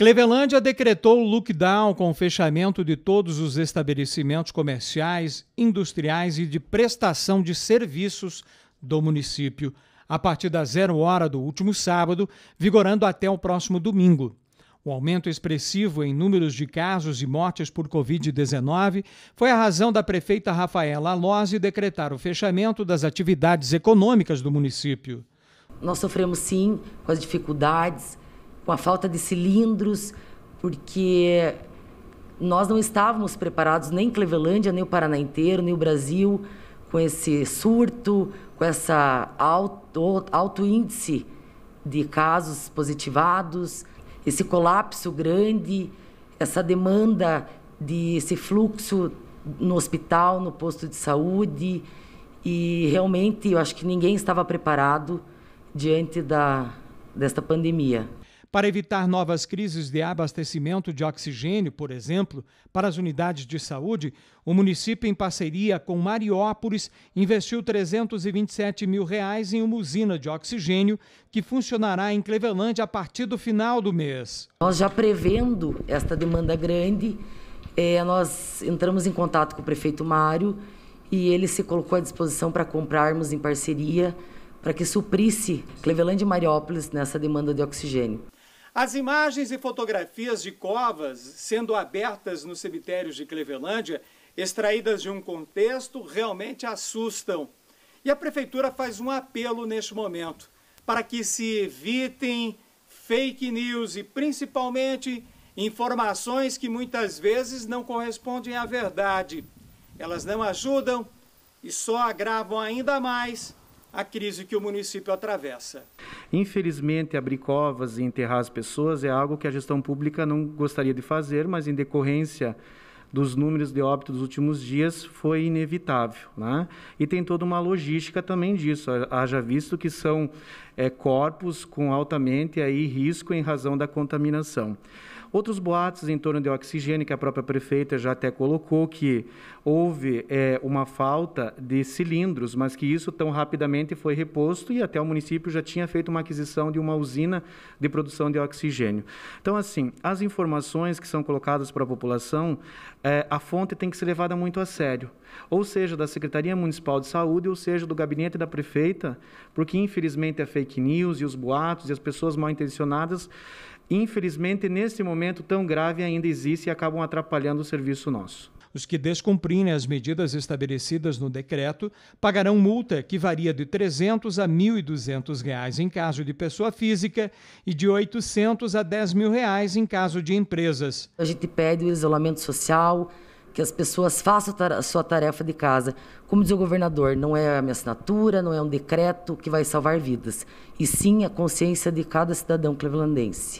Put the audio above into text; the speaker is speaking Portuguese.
Clevelândia decretou lockdown com o fechamento de todos os estabelecimentos comerciais, industriais e de prestação de serviços do município a partir da zero hora do último sábado, vigorando até o próximo domingo. O aumento expressivo em números de casos e mortes por Covid-19 foi a razão da prefeita Rafaela Alose decretar o fechamento das atividades econômicas do município. Nós sofremos sim com as dificuldades com a falta de cilindros, porque nós não estávamos preparados nem Clevelândia, nem o Paraná inteiro, nem o Brasil com esse surto, com essa alto, alto índice de casos positivados, esse colapso grande, essa demanda de esse fluxo no hospital, no posto de saúde e realmente eu acho que ninguém estava preparado diante da desta pandemia. Para evitar novas crises de abastecimento de oxigênio, por exemplo, para as unidades de saúde, o município, em parceria com Mariópolis, investiu 327 mil reais em uma usina de oxigênio que funcionará em Cleveland a partir do final do mês. Nós já prevendo esta demanda grande, é, nós entramos em contato com o prefeito Mário e ele se colocou à disposição para comprarmos em parceria para que suprisse Cleveland e Mariópolis nessa demanda de oxigênio. As imagens e fotografias de covas sendo abertas nos cemitérios de Clevelândia, extraídas de um contexto, realmente assustam. E a prefeitura faz um apelo neste momento para que se evitem fake news e principalmente informações que muitas vezes não correspondem à verdade. Elas não ajudam e só agravam ainda mais a crise que o município atravessa. Infelizmente, abrir covas e enterrar as pessoas é algo que a gestão pública não gostaria de fazer, mas em decorrência dos números de óbito dos últimos dias foi inevitável. Né? E tem toda uma logística também disso, haja visto que são é, corpos com altamente aí risco em razão da contaminação. Outros boatos em torno de oxigênio, que a própria prefeita já até colocou, que houve é, uma falta de cilindros, mas que isso tão rapidamente foi reposto e até o município já tinha feito uma aquisição de uma usina de produção de oxigênio. Então, assim, as informações que são colocadas para a população, é, a fonte tem que ser levada muito a sério, ou seja, da Secretaria Municipal de Saúde, ou seja, do gabinete da prefeita, porque infelizmente a é fake news e os boatos e as pessoas mal intencionadas infelizmente, nesse momento tão grave ainda existe e acabam atrapalhando o serviço nosso. Os que descumprirem as medidas estabelecidas no decreto pagarão multa que varia de R$ 300 a R$ 1.200 em caso de pessoa física e de R$ 800 a R$ 10 mil reais em caso de empresas. A gente pede o isolamento social, que as pessoas façam a sua tarefa de casa. Como diz o governador, não é a minha assinatura, não é um decreto que vai salvar vidas, e sim a consciência de cada cidadão clevelandense.